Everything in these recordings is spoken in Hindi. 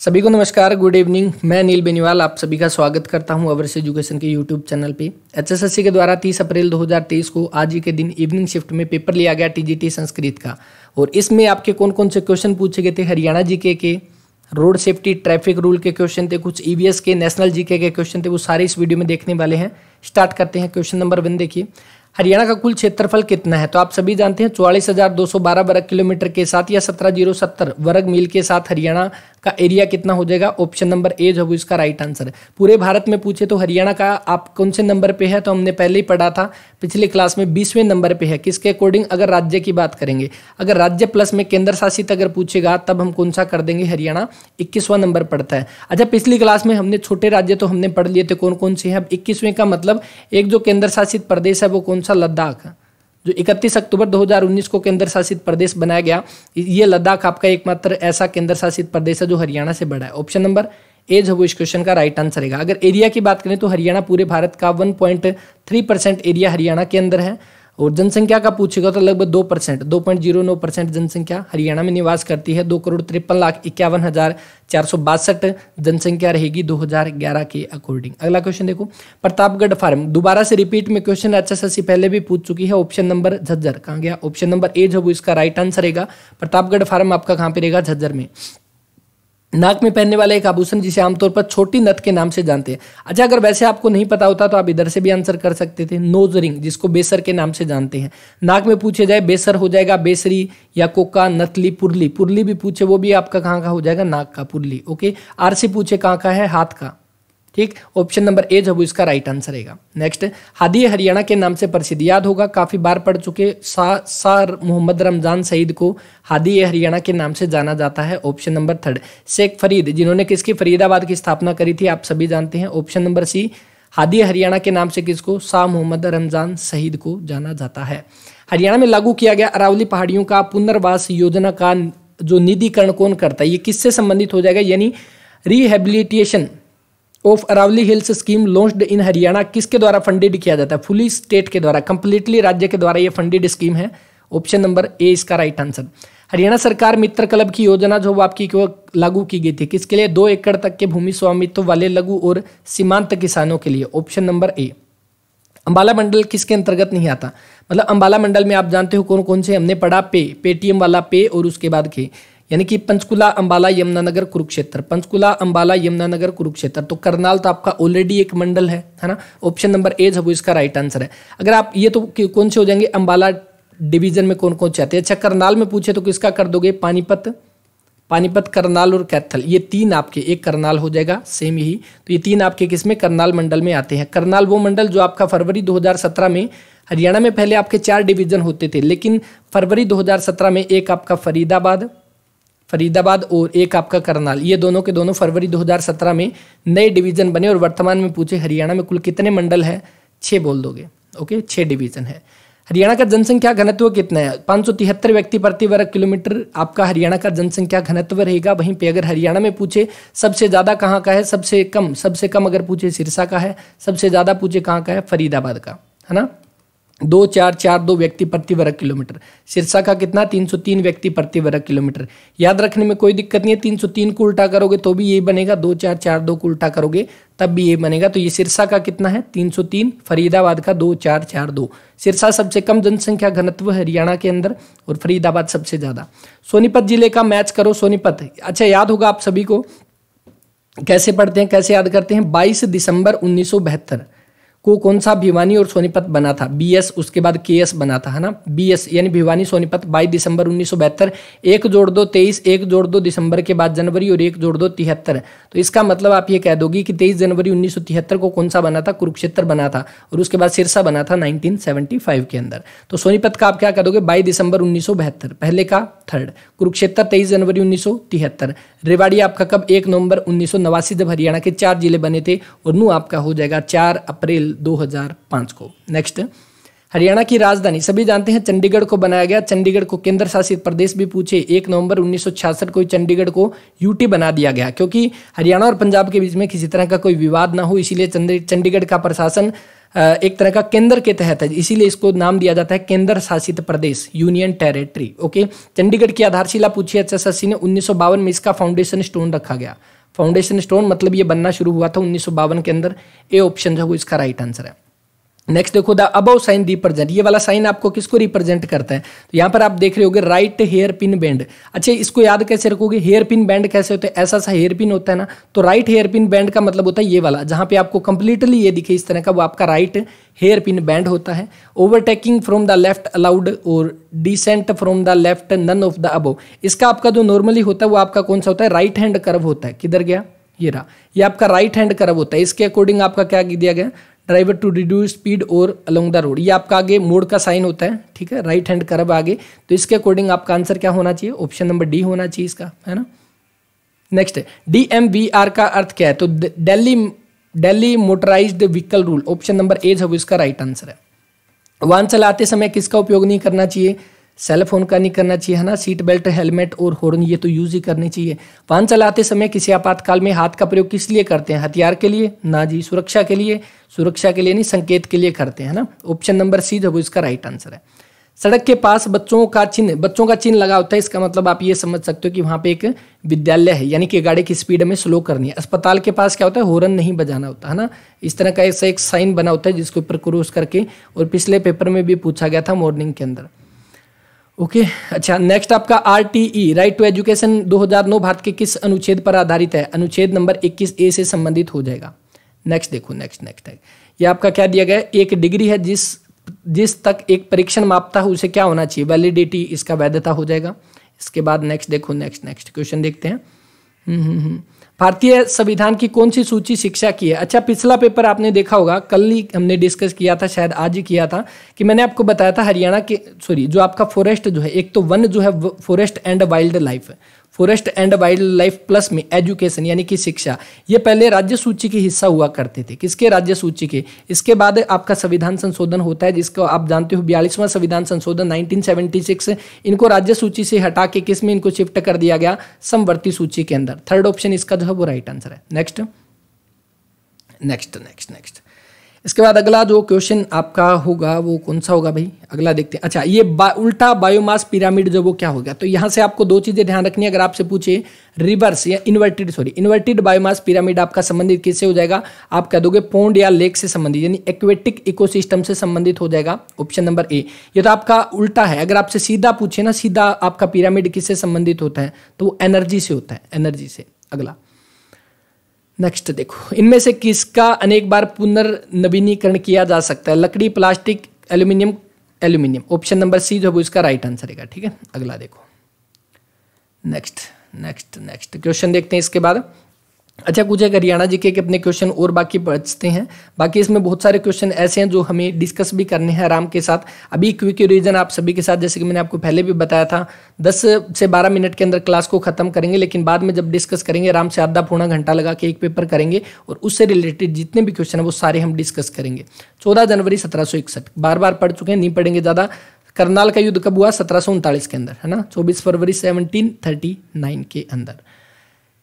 सभी को नमस्कार गुड इवनिंग मैं नील बेनीवाल आप सभी का स्वागत करता हूं अवर्स एजुकेशन के यूट्यूब चैनल पे एचएसएससी के द्वारा 30 अप्रैल 2023 को आज ही के दिन इवनिंग शिफ्ट में पेपर लिया गया टीजीटी संस्कृत का और इसमें आपके कौन कौन से क्वेश्चन पूछे गए थे हरियाणा जीके के रोड सेफ्टी ट्रैफिक रूल के क्वेश्चन थे कुछ ईवीएस e के नेशनल जीके के क्वेश्चन थे वो सारे इस वीडियो में देखने वाले हैं स्टार्ट करते हैं क्वेश्चन नंबर वन देखिए हरियाणा का कुल क्षेत्रफल कितना है तो आप सभी जानते हैं चौवालीस हजार दो सौ बारह वर्ग किलोमीटर के साथ या सत्रह जीरो सत्तर वर्ग मील के साथ हरियाणा का एरिया कितना हो जाएगा ऑप्शन नंबर ए जो इसका राइट आंसर है पूरे भारत में पूछे तो हरियाणा का आप कौन से नंबर पे है तो हमने पहले ही पढ़ा था पिछले क्लास में बीसवें नंबर पे है किसके अकॉर्डिंग अगर राज्य की बात करेंगे अगर राज्य प्लस में केंद्र शासित अगर पूछेगा तब हम कौन सा कर देंगे हरियाणा इक्कीसवां नंबर पड़ता है अच्छा पिछली क्लास में हमने छोटे राज्य तो हमने पढ़ लिए थे कौन कौन से हैं अब इक्कीसवें का मतलब एक जो केंद्र शासित प्रदेश है वो कौन सा लद्दाख है जो 31 अक्टूबर 2019 को केंद्र शासित प्रदेश बनाया गया ये लद्दाख आपका एकमात्र ऐसा केंद्र शासित प्रदेश है जो हरियाणा से बड़ा है ऑप्शन नंबर ए जो इस क्वेश्चन का राइट आंसर रहेगा अगर एरिया की बात करें तो हरियाणा पूरे भारत का वन परसेंट एरिया हरियाणा के अंदर है और जनसंख्या का पूछेगा तो लगभग दो परसेंट दो पॉइंट जीरो नौ परसेंट जनसंख्या हरियाणा में निवास करती है दो करोड़ तिरपन लाख इक्यावन हजार चार सौ बासठ जनसंख्या रहेगी दो हजार ग्यारह के अकॉर्डिंग अगला क्वेश्चन देखो प्रतापगढ़ फार्म दोबारा से रिपीट में क्वेश्चन अच्छा सी पहले भी पूछ चुकी है ऑप्शन नंबर झज्जर कहाँ गया ऑप्शन नंबर ए जब इसका राइट आंसर रहेगा प्रतापगढ़ फार्म आपका कहाँ पे रहेगा झज्जर में नाक में पहनने वाला एक आभूषण जिसे आमतौर पर छोटी नथ के नाम से जानते हैं अच्छा अगर वैसे आपको नहीं पता होता तो आप इधर से भी आंसर कर सकते थे नोज रिंग जिसको बेसर के नाम से जानते हैं नाक में पूछे जाए बेसर हो जाएगा बेसरी या कोका नथली पुरली पुरली भी पूछे वो भी आपका कहाँ का हो जाएगा नाक का पुरली ओके आर से पूछे कहाँ का है हाथ का ठीक ऑप्शन नंबर ए जब इसका राइट आंसर रहेगा नेक्स्ट हादी हरियाणा के नाम से प्रसिद्ध याद होगा काफी बार पढ़ चुके शाह मोहम्मद रमजान सईद को हादी हरियाणा के नाम से जाना जाता है option number third Sheikh Farid जिन्होंने किसकी फरीदाबाद की स्थापना करी थी आप सभी जानते हैं option number C Hadi Haryana के नाम से किसको शाह मोहम्मद रमजान शहीद को जाना जाता है हरियाणा में लागू किया गया अरावली पहाड़ियों का पुनर्वास योजना का जो निधिकरण कौन करता है ये किससे संबंधित हो जाएगा यानी rehabilitation of Aravalli hills scheme launched in Haryana किसके द्वारा फंडेड किया जाता है फुली स्टेट के द्वारा कंप्लीटली राज्य के द्वारा ये फंडेड स्कीम है ऑप्शन नंबर ए इसका राइट आंसर हरियाणा सरकार मित्र क्लब की योजना जो वो आपकी क्यों लागू की गई थी किसके लिए दो एकड़ तक के भूमि स्वामित्व वाले लघु और सीमांत किसानों के लिए ऑप्शन नंबर ए अंबाला मंडल किसके अंतर्गत नहीं आता मतलब अंबाला मंडल में आप जानते हो कौन कौन से हमने पढ़ा पे पेटीएम वाला पे और उसके बाद के यानी कि पंचकुला अंबाला यमुनानगर कुरुक्षेत्र पंचकुला अंबाला यमुनानगर कुरुक्षेत्र तो करनाल तो आपका ऑलरेडी एक मंडल है है ना ऑप्शन नंबर ए जब इसका राइट आंसर है अगर आप ये तो कौन से हो जाएंगे अंबाला डिवीजन में कौन कौन से आते हैं अच्छा करनाल में पूछे तो किसका कर दोगे पानीपत पानीपत करनाल और कैथल ये तीन आपके एक करनाल हो जाएगा सेम यही तो ये तीन आपके किस में करनाल मंडल में आते हैं करनाल वो मंडल जो आपका फरवरी 2017 में हरियाणा में पहले आपके चार डिवीजन होते थे लेकिन फरवरी 2017 में एक आपका फरीदाबाद फरीदाबाद और एक आपका करनाल ये दोनों के दोनों फरवरी 2017 में नए डिवीजन बने और वर्तमान में पूछे हरियाणा में कुल कितने मंडल हैं छः बोल दोगे ओके छः डिवीजन है हरियाणा का जनसंख्या घनत्व कितना है पाँच व्यक्ति प्रति वर्ग किलोमीटर आपका हरियाणा का जनसंख्या घनत्व रहेगा वहीं पे अगर हरियाणा में पूछे सबसे ज़्यादा कहाँ का है सबसे कम सबसे कम अगर पूछे सिरसा का है सबसे ज़्यादा पूछे कहाँ का है फरीदाबाद का है ना दो चार चार दो व्यक्ति प्रति वर्ग किलोमीटर सिरसा का कितना तीन सौ तीन व्यक्ति प्रति वर्ग किलोमीटर याद रखने में कोई दिक्कत नहीं है तीन सौ तीन को उल्टा करोगे तो भी ये बनेगा दो चार चार दो को उल्टा करोगे तब भी ये बनेगा तो ये सिरसा का कितना है तीन सौ तीन फरीदाबाद का दो चार चार दो सिरसा सबसे कम जनसंख्या घनत्व हरियाणा के अंदर और फरीदाबाद सबसे ज़्यादा सोनीपत जिले का मैच करो सोनीपत अच्छा याद होगा आप सभी को कैसे पढ़ते हैं कैसे याद करते हैं बाईस दिसंबर उन्नीस सौ बहत्तर को कौन सा भिवानी और सोनीपत बना था बी एस उसके बाद के एस बना था है ना बी एस यानी भिवानी सोनीपत बाईस दिसंबर उन्नीस सौ बहत्तर एक जोड़ दो तेईस एक जोड़ दो दिसंबर के बाद जनवरी और एक जोड़ दो तिहत्तर तो इसका मतलब आप ये कह दोगे कि तेईस जनवरी उन्नीस सौ तिहत्तर को कौन सा बना था कुरुक्षेत्र बना था और उसके बाद सिरसा बना था नाइनटीन सेवेंटी फाइव के अंदर तो सोनीपत का आप क्या कह दोगे बाईस दिसंबर उन्नीस सौ बहत्तर पहले का थर्ड कुरुक्षेत्र तेईस जनवरी उन्नीस सौ तिहत्तर रेवाड़ी आपका कब एक नवंबर उन्नीस सौ नवासी जब हरियाणा के चार जिले बने थे और नू आपका हो जाएगा चार अप्रैल दो हजार पांच को नेक्स्ट हरियाणा की राजधानी सभी जानते हैं चंडीगढ़ को बनाया गया चंडीगढ़ को केंद्र शासित प्रदेश भी पूछे एक नवंबर 1966 को चंडीगढ़ को यूटी बना दिया गया क्योंकि हरियाणा और पंजाब के बीच में किसी तरह का कोई विवाद ना हो इसीलिए चंडीगढ़ का प्रशासन एक तरह का केंद्र के तहत है इसीलिए इसको नाम दिया जाता है केंद्र शासित प्रदेश यूनियन टेरिटरी ओके चंडीगढ़ की आधारशिला पूछिए एच ने उन्नीस में इसका फाउंडेशन स्टोन रखा गया फाउंडेशन स्टोन मतलब ये बनना शुरू हुआ था उन्नीस के अंदर ए ऑप्शन जो इसका राइट आंसर है नेक्स्ट देखो द अबव साइन रिप्रेजेंट ये वाला साइन आपको किसको रिप्रेजेंट करता है तो यहाँ पर आप देख रहे होगे राइट हेयर पिन बैंड अच्छा इसको याद कैसे रखोगे हेयर पिन बैंड कैसे होते हैं ऐसा सा हेयर पिन होता है ना तो राइट हेयर पिन बैंड का मतलब होता है ये वाला जहाँ पे आपको कंप्लीटली ये दिखे इस तरह का वो आपका राइट हेयर पिन बैंड होता है overtaking from the left allowed और descent from the left none of the above इसका आपका जो नॉर्मली होता है वो आपका कौन सा होता है राइट हैंड कर्व होता है किधर गया ये रहा ये आपका राइट हैंड कर्व होता है इसके अकॉर्डिंग आपका क्या दिया गया ड्राइवर टू रिड्यूस स्पीड और अलोंग द रोड ये आपका आगे मोड का साइन होता है ठीक है राइट हैंड कर्व आगे तो इसके अकॉर्डिंग आपका आंसर क्या होना चाहिए ऑप्शन नंबर डी होना चाहिए इसका है ना next D M V R का अर्थ क्या है तो Delhi Delhi motorised vehicle rule option number A जब इसका राइट आंसर है वाहन चलाते समय किसका उपयोग नहीं करना चाहिए सेलफोन का नहीं करना चाहिए है ना सीट बेल्ट हेलमेट और हॉर्न ये तो यूज ही करनी चाहिए वाहन चलाते समय किसी आपातकाल में हाथ का प्रयोग किस लिए करते हैं हथियार के लिए ना जी सुरक्षा के लिए सुरक्षा के लिए नहीं संकेत के लिए करते हैं ना ऑप्शन नंबर सी जो इसका राइट आंसर है सड़क के पास बच्चों का चिन्ह बच्चों का चिन्ह लगा होता है इसका मतलब आप ये समझ सकते हो कि वहाँ पे एक विद्यालय है यानी कि गाड़ी की स्पीड हमें स्लो करनी है अस्पताल के पास क्या होता है हॉर्न नहीं बजाना होता है ना इस तरह का ऐसा एक साइन बना होता है जिसके ऊपर क्रोस करके और पिछले पेपर में भी पूछा गया था मॉर्निंग के अंदर ओके okay, अच्छा नेक्स्ट आपका R T E right to education 2009 Bharat के किस अनुच्छेद पर आधारित है अनुच्छेद नंबर 21 ए से संबंधित हो जाएगा नेक्स्ट देखो नेक्स्ट नेक्स्ट है ये आपका क्या दिया गया एक डिग्री है जिस जिस तक एक परीक्षण मापता है उसे क्या होना चाहिए वैलिडिटी इसका वैधता हो जाएगा इसके बाद नेक्स्ट देखो नेक्स्ट नेक्स्ट क्वेश्चन देखते हैं हम्म हम्म, हम्म। भारतीय संविधान की कौन सी सूची शिक्षा की है अच्छा पिछला पेपर आपने देखा होगा कल ही हमने डिस्कस किया था शायद आज ही किया था कि मैंने आपको बताया था हरियाणा के सॉरी जो आपका फॉरेस्ट जो है एक तो वन जो है फॉरेस्ट एंड वाइल्ड लाइफ है forest and wildlife plus में एजुकेशन यानी कि शिक्षा ये पहले राज्य सूची के हिस्सा हुआ करते थे किसके राज्य सूची के इसके बाद आपका संविधान संशोधन होता है जिसको आप जानते हो बयालीसवां संविधान संशोधन 1976 इनको राज्य सूची से हटा के किस में इनको शिफ्ट कर दिया गया समवर्ती सूची के अंदर थर्ड ऑप्शन इसका जो है वो राइट आंसर है नेक्स्ट नेक्स्ट नेक्स्ट नेक्स्ट इसके बाद अगला जो क्वेश्चन आपका होगा वो कौन सा होगा भाई अगला देखते हैं अच्छा ये बा, उल्टा बायोमास पिरामिड जो वो क्या हो गया तो यहाँ से आपको दो चीज़ें ध्यान रखनी है अगर आपसे पूछे रिवर्स या inverted sorry inverted biomass pyramid आपका संबंधित किससे हो जाएगा आप कह दोगे पोंड या लेक से संबंधित यानी एक्वेटिक इकोसिस्टम से संबंधित हो जाएगा ऑप्शन नंबर ए ये तो आपका उल्टा है अगर आपसे सीधा पूछे ना सीधा आपका पिरामिड किससे संबंधित होता है तो वो एनर्जी से होता है एनर्जी से अगला नेक्स्ट देखो इनमें से किसका अनेक बार पुनर्नवीनीकरण किया जा सकता है लकड़ी plastic aluminium aluminium option number C जो है इसका राइट आंसर है ठीक है अगला देखो नेक्स्ट नेक्स्ट नेक्स्ट क्वेश्चन देखते हैं इसके बाद अच्छा कुछ एक हरियाणा जी के अपने क्वेश्चन और बाकी बचते हैं बाकी इसमें बहुत सारे क्वेश्चन ऐसे हैं जो हमें डिस्कस भी करने हैं आराम के साथ अभी क्विक रीजन आप सभी के साथ जैसे कि मैंने आपको पहले भी बताया था 10 से 12 मिनट के अंदर क्लास को खत्म करेंगे लेकिन बाद में जब डिस्कस करेंगे आराम से आधा पौना घंटा लगा के एक पेपर करेंगे और उससे रिलेटेड जितने भी क्वेश्चन हैं वो सारे हम डिस्कस करेंगे चौदह जनवरी सत्रह बार बार पढ़ चुके हैं नहीं पढ़ेंगे ज़्यादा करनाल का युद्ध कब हुआ सत्रह के अंदर है ना चौबीस फरवरी सेवनटीन के अंदर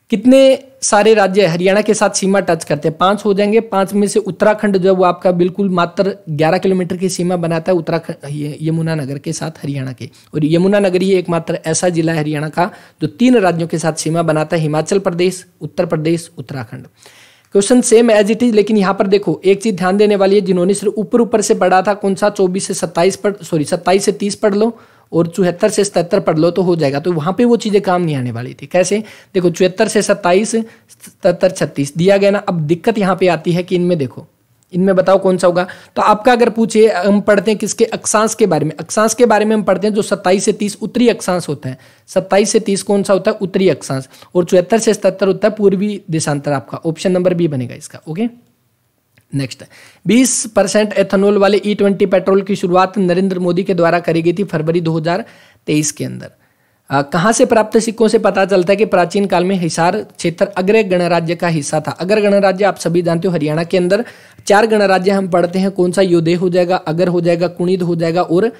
कितने सारे राज्य हरियाणा के साथ सीमा टच करते हैं पांच हो जाएंगे पांच में से उत्तराखंड जो है वो आपका बिल्कुल मात्र 11 किलोमीटर की सीमा बनाता है उत्तराखंड यमुना नगर के साथ हरियाणा के और यमुना नगर ही एकमात्र ऐसा जिला है हरियाणा का जो तीन राज्यों के साथ सीमा बनाता है Himachal Pradesh Uttar Pradesh Uttarakhand question same as it is लेकिन यहाँ पर देखो एक चीज ध्यान देने वाली है जिन्होंने सिर्फ ऊपर ऊपर से पढ़ा था कौन सा चौबीस से सत्ताईस पढ़ सॉरी सत्ताईस से तीस पढ़ लो और चौहत्तर से सतहत्तर पढ़ लो तो हो जाएगा तो वहाँ पे वो चीज़ें काम नहीं आने वाली थी कैसे देखो चौहत्तर से सत्ताईस सतहत्तर छत्तीस दिया गया ना अब दिक्कत यहाँ पे आती है कि इनमें देखो इनमें बताओ कौन सा होगा तो आपका अगर पूछे हम पढ़ते हैं किसके अक्षांश के बारे में अक्षांश के बारे में हम पढ़ते हैं जो सत्ताईस से तीस उत्तरी अक्षांश होता है सत्ताईस से तीस कौन सा होता है उत्तरी अक्षांश और चौहत्तर से सतहत्तर होता है पूर्वी देशांतर आपका ऑप्शन नंबर बी बनेगा इसका ओके नेक्स्ट बीस परसेंट एथेनॉल वाले ई e ट्वेंटी पेट्रोल की शुरुआत नरेंद्र मोदी के द्वारा करी गई थी फरवरी 2023 के अंदर कहाँ से प्राप्त सिक्कों से पता चलता है कि प्राचीन काल में हिसार क्षेत्र अग्र गणराज्य का हिस्सा था अगर गणराज्य आप सभी जानते हो हरियाणा के अंदर चार गणराज्य हम पढ़ते हैं कौन सा योदे हो जाएगा अगर हो जाएगा कुणिद हो जाएगा और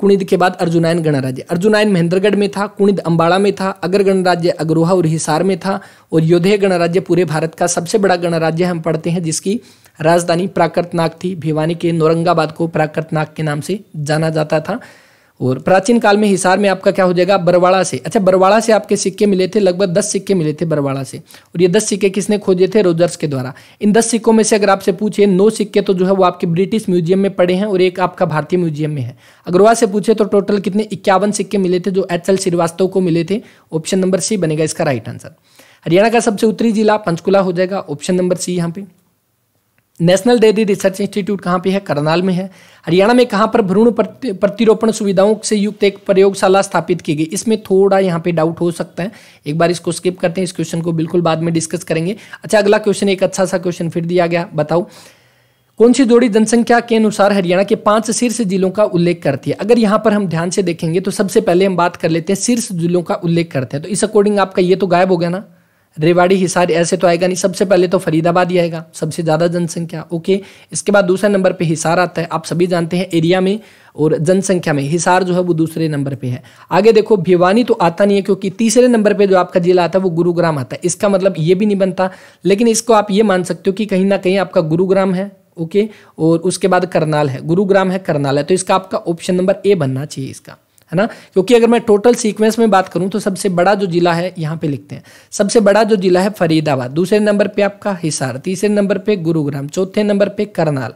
कुणिद के बाद अर्जुनायन गणराज्य अर्जुनायन महेंद्रगढ़ में था कुणिद अंबाड़ा में था अगर गणराज्य अग्रोहा और हिसार में था और योधे गणराज्य पूरे भारत का सबसे बड़ा गणराज्य हम पढ़ते हैं जिसकी राजधानी प्राकृत नाग थी भिवानी के नौरंगाबाद को प्राकृत नाग के नाम से जाना जाता था और प्राचीन काल में हिसार में आपका क्या हो जाएगा बरवाड़ा से अच्छा बरवाड़ा से आपके सिक्के मिले थे लगभग दस सिक्के मिले थे बरवाड़ा से और ये दस सिक्के किसने खोजे थे रोजर्स के द्वारा इन दस सिक्कों में से अगर आपसे पूछे नौ सिक्के तो जो है वो आपके ब्रिटिश म्यूजियम में पड़े हैं और एक आपका भारतीय म्यूजियम में है अग्रवा से पूछे तो टोटल कितने इक्यावन सिक्के मिले थे जो एच एल श्रीवास्तव को मिले थे ऑप्शन नंबर सी बनेगा इसका राइट आंसर हरियाणा का सबसे उत्तरी जिला पंचकुला हो जाएगा ऑप्शन नंबर सी यहाँ पे नेशनल डेयरी रिसर्च इंस्टीट्यूट कहाँ पे है करनाल में है हरियाणा में कहाँ पर भ्रूण प्रतिरोपण सुविधाओं से युक्त एक प्रयोगशाला स्थापित की गई इसमें थोड़ा यहाँ पे डाउट हो सकता है एक बार इसको स्किप करते हैं इस क्वेश्चन को बिल्कुल बाद में डिस्कस करेंगे अच्छा अगला क्वेश्चन एक अच्छा सा क्वेश्चन फिर दिया गया बताओ कौन सी जोड़ी जनसंख्या के अनुसार हरियाणा के पांच शीर्ष जिलों का उल्लेख करती है अगर यहाँ पर हम ध्यान से देखेंगे तो सबसे पहले हम बात कर लेते हैं शीर्ष जिलों का उल्लेख करते हैं तो इस अकॉर्डिंग आपका ये तो गायब हो गया ना रेवाड़ी हिसार ऐसे तो आएगा नहीं सबसे पहले तो फरीदाबाद ही आएगा सबसे ज़्यादा जनसंख्या ओके इसके बाद दूसरे नंबर पे हिसार आता है आप सभी जानते हैं एरिया में और जनसंख्या में हिसार जो है वो दूसरे नंबर पे है आगे देखो भिवानी तो आता नहीं है क्योंकि तीसरे नंबर पे जो आपका जिला आता है वो गुरुग्राम आता है इसका मतलब ये भी नहीं बनता लेकिन इसको आप ये मान सकते हो कि कहीं ना कहीं आपका गुरुग्राम है ओके और उसके बाद करनाल है गुरुग्राम है करनाल है तो इसका आपका ऑप्शन नंबर ए बनना चाहिए इसका है ना क्योंकि अगर मैं टोटल सीक्वेंस में बात करूं तो सबसे बड़ा जो जिला है यहाँ पे लिखते हैं सबसे बड़ा जो जिला है फरीदाबाद दूसरे नंबर पे आपका हिसार तीसरे नंबर पे गुरुग्राम चौथे नंबर पे करनाल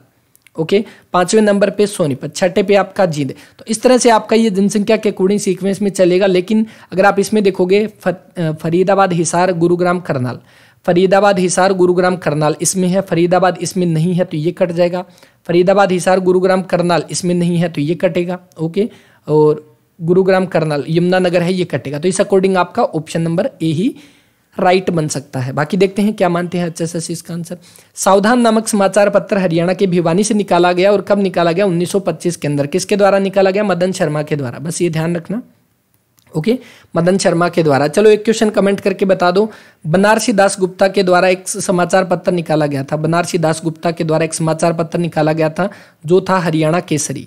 ओके पांचवें नंबर पे सोनीपत छठे पे आपका जींद तो इस तरह से आपका ये जनसंख्या के अकॉर्डिंग सीक्वेंस में चलेगा लेकिन अगर आप इसमें देखोगे फरीदाबाद हिसार गुरुग्राम करनाल फरीदाबाद हिसार गुरुग्राम करनाल इसमें है फरीदाबाद इसमें नहीं है तो ये कट जाएगा फरीदाबाद हिसार गुरुग्राम करनाल इसमें नहीं है तो ये कटेगा ओके और गुरुग्राम करनाल यमुनानगर है ये कटेगा तो इस अकॉर्डिंग आपका ऑप्शन नंबर ए ही राइट बन सकता है बाकी देखते हैं क्या मानते हैं अच्छे से इसका आंसर सावधान नामक समाचार पत्र हरियाणा के भिवानी से निकाला गया और कब निकाला गया 1925 के अंदर किसके द्वारा निकाला गया मदन शर्मा के द्वारा बस ये ध्यान रखना ओके okay? मदन शर्मा के द्वारा चलो एक क्वेश्चन कमेंट करके बता दो बनारसी दास गुप्ता के द्वारा एक समाचार पत्र निकाला गया था बनारसी दास गुप्ता के द्वारा एक समाचार पत्र निकाला गया था जो था हरियाणा केसरी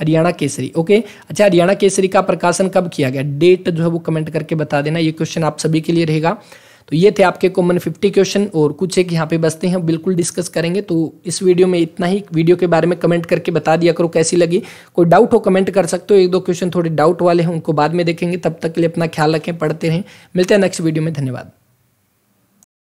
हरियाणा केसरी ओके अच्छा हरियाणा केसरी का प्रकाशन कब किया गया डेट जो है वो कमेंट करके बता देना ये क्वेश्चन आप सभी के लिए रहेगा तो ये थे आपके कॉमन फिफ्टी क्वेश्चन और कुछ एक यहाँ पे बसते हैं बिल्कुल डिस्कस करेंगे तो इस वीडियो में इतना ही वीडियो के बारे में कमेंट करके बता दिया करो कैसी लगी कोई डाउट हो कमेंट कर सकते हो एक दो क्वेश्चन थोड़े डाउट वाले हैं उनको बाद में देखेंगे तब तक के लिए अपना ख्याल रखें पढ़ते रहें मिलते हैं नेक्स्ट वीडियो में धन्यवाद